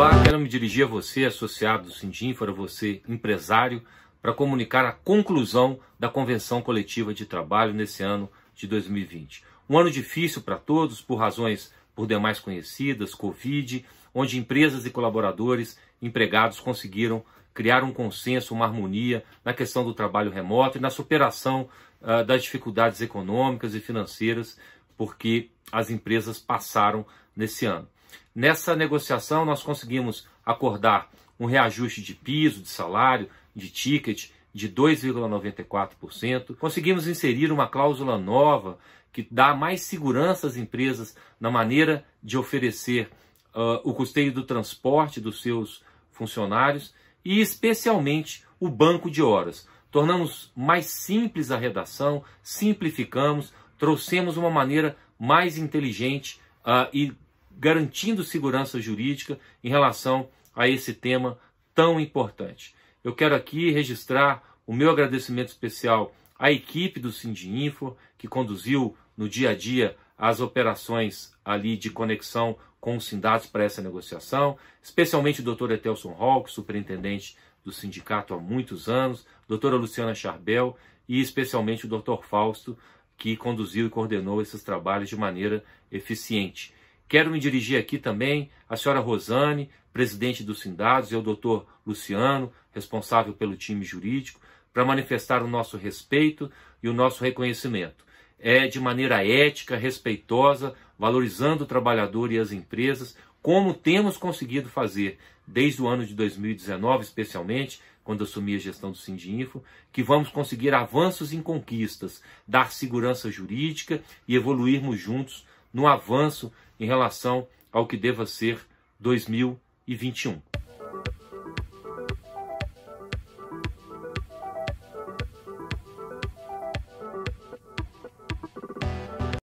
Olá, quero me dirigir a você, associado do Sindinfra, você, empresário, para comunicar a conclusão da Convenção Coletiva de Trabalho nesse ano de 2020. Um ano difícil para todos, por razões por demais conhecidas, Covid, onde empresas e colaboradores, empregados conseguiram criar um consenso, uma harmonia na questão do trabalho remoto e na superação uh, das dificuldades econômicas e financeiras porque as empresas passaram nesse ano. Nessa negociação, nós conseguimos acordar um reajuste de piso, de salário, de ticket de 2,94%. Conseguimos inserir uma cláusula nova que dá mais segurança às empresas na maneira de oferecer uh, o custeio do transporte dos seus funcionários e, especialmente, o banco de horas. Tornamos mais simples a redação, simplificamos, trouxemos uma maneira mais inteligente uh, e garantindo segurança jurídica em relação a esse tema tão importante. Eu quero aqui registrar o meu agradecimento especial à equipe do Sindinfo, que conduziu no dia a dia as operações ali de conexão com os sindatos para essa negociação, especialmente o doutor Etelson Hawk, é superintendente do sindicato há muitos anos, doutora Luciana Charbel e especialmente o doutor Fausto, que conduziu e coordenou esses trabalhos de maneira eficiente. Quero me dirigir aqui também à senhora Rosane, presidente do Sindados, e ao doutor Luciano, responsável pelo time jurídico, para manifestar o nosso respeito e o nosso reconhecimento. É de maneira ética, respeitosa, valorizando o trabalhador e as empresas, como temos conseguido fazer desde o ano de 2019, especialmente, quando assumi a gestão do Sindinfo, que vamos conseguir avanços em conquistas, dar segurança jurídica e evoluirmos juntos no avanço em relação ao que deva ser 2021.